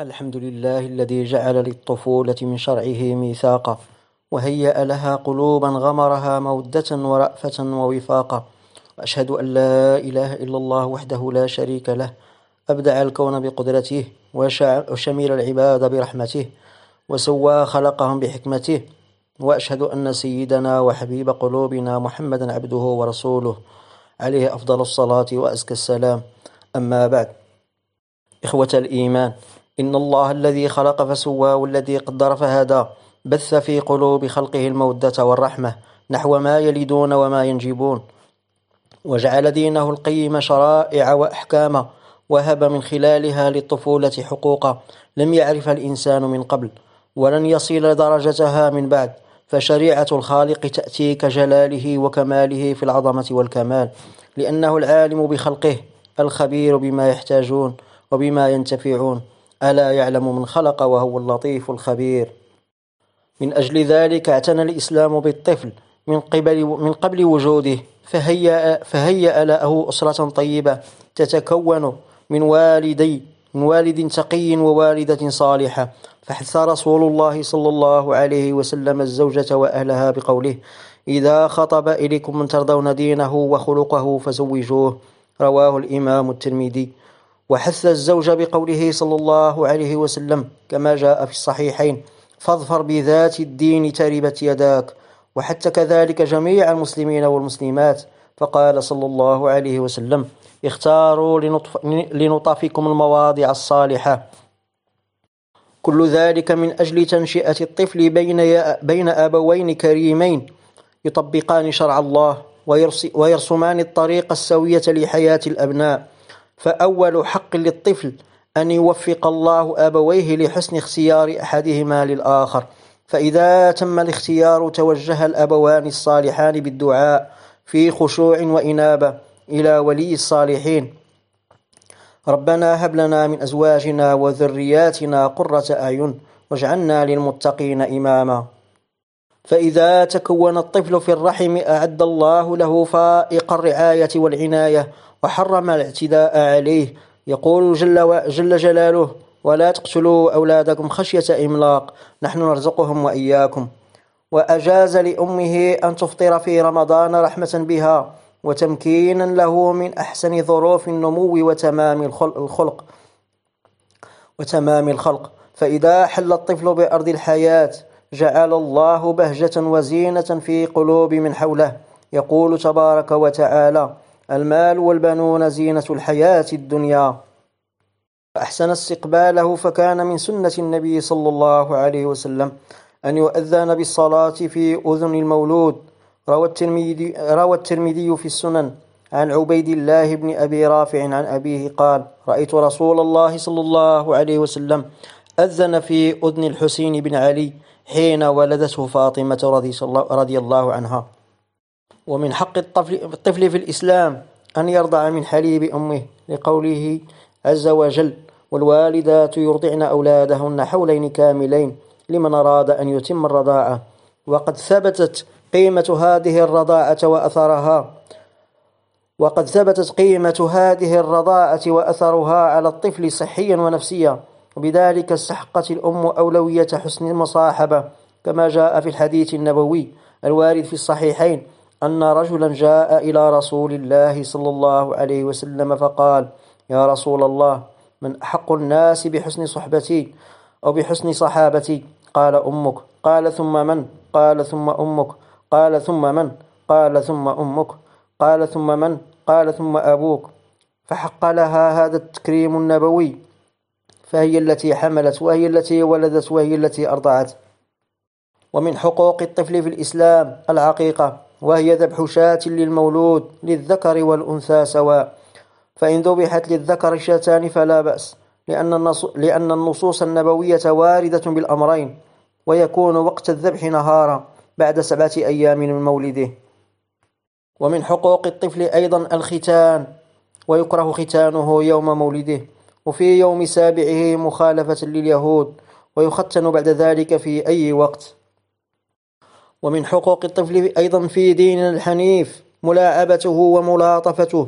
الحمد لله الذي جعل للطفولة من شرعه ميثاقا وهيأ لها قلوبا غمرها مودة ورأفة ووفاقا أشهد أن لا إله إلا الله وحده لا شريك له أبدع الكون بقدرته وشمل العباد برحمته وسوى خلقهم بحكمته وأشهد أن سيدنا وحبيب قلوبنا محمدا عبده ورسوله عليه أفضل الصلاة وأزكى السلام أما بعد إخوة الإيمان إن الله الذي خلق فسوى والذي قدر فهدى بث في قلوب خلقه المودة والرحمة نحو ما يلدون وما ينجبون وجعل دينه القيم شرائع وأحكاما وهب من خلالها للطفولة حقوقا لم يعرف الإنسان من قبل ولن يصل درجتها من بعد فشريعة الخالق تأتي كجلاله وكماله في العظمة والكمال لأنه العالم بخلقه الخبير بما يحتاجون وبما ينتفعون ألا يعلم من خلق وهو اللطيف الخبير من أجل ذلك اعتنى الإسلام بالطفل من قبل من قبل وجوده فهيأ فهيأ له أسرة طيبة تتكون من والدي من والد تقي ووالدة صالحة فحث رسول الله صلى الله عليه وسلم الزوجة وأهلها بقوله إذا خطب إليكم من ترضون دينه وخلقه فزوجوه رواه الإمام الترمذي وحث الزوج بقوله صلى الله عليه وسلم كما جاء في الصحيحين فاظفر بذات الدين تربت يداك وحتى كذلك جميع المسلمين والمسلمات فقال صلى الله عليه وسلم اختاروا لنطف لنطفكم المواضع الصالحة كل ذلك من أجل تنشئة الطفل بين, بين أبوين كريمين يطبقان شرع الله ويرسمان الطريق السوية لحياة الأبناء فأول حق للطفل أن يوفق الله أبويه لحسن اختيار أحدهما للآخر فإذا تم الاختيار توجه الأبوان الصالحان بالدعاء في خشوع وإنابة إلى ولي الصالحين ربنا هب لنا من أزواجنا وذرياتنا قرة أعين واجعلنا للمتقين إماما فإذا تكون الطفل في الرحم أعد الله له فائق الرعاية والعناية وحرم الاعتداء عليه يقول جل, جل جلاله ولا تقتلوا أولادكم خشية إملاق نحن نرزقهم وإياكم وأجاز لأمه أن تفطر في رمضان رحمة بها وتمكينا له من أحسن ظروف النمو وتمام الخلق وتمام الخلق فإذا حل الطفل بأرض الحياة جعل الله بهجة وزينة في قلوب من حوله يقول تبارك وتعالى المال والبنون زينة الحياة الدنيا فأحسن استقباله فكان من سنة النبي صلى الله عليه وسلم أن يؤذن بالصلاة في أذن المولود روى الترمذي, روى الترمذي في السنن عن عبيد الله بن أبي رافع عن أبيه قال رأيت رسول الله صلى الله عليه وسلم أذن في أذن الحسين بن علي حين ولدته فاطمة رضي الله عنها ومن حق الطفل في الإسلام أن يرضع من حليب أمه لقوله عز وجل والوالدات يرضعن أولادهن حولين كاملين لمن أراد أن يتم الرضاعة وقد ثبتت قيمة هذه الرضاعة وأثرها وقد ثبتت قيمة هذه الرضاعة وأثرها على الطفل صحيا ونفسيا وبذلك استحقت الأم أولوية حسن المصاحبة كما جاء في الحديث النبوي الوارد في الصحيحين أن رجلا جاء إلى رسول الله صلى الله عليه وسلم فقال يا رسول الله من أحق الناس بحسن صحبتي أو بحسن صحابتي قال أمك قال ثم من قال ثم أمك قال ثم من قال ثم أمك قال ثم من قال ثم أبوك فحق لها هذا التكريم النبوي فهي التي حملت وهي التي ولدت وهي التي أرضعت ومن حقوق الطفل في الإسلام العقيقة وهي ذبح شاة للمولود للذكر والأنثى سواء فإن ذبحت للذكر شاتان فلا بأس لأن, لأن النصوص النبوية واردة بالأمرين ويكون وقت الذبح نهارا بعد سبعة أيام من مولده ومن حقوق الطفل أيضا الختان ويكره ختانه يوم مولده وفي يوم سابعه مخالفة لليهود ويختن بعد ذلك في أي وقت ومن حقوق الطفل أيضا في ديننا الحنيف ملاعبته وملاطفته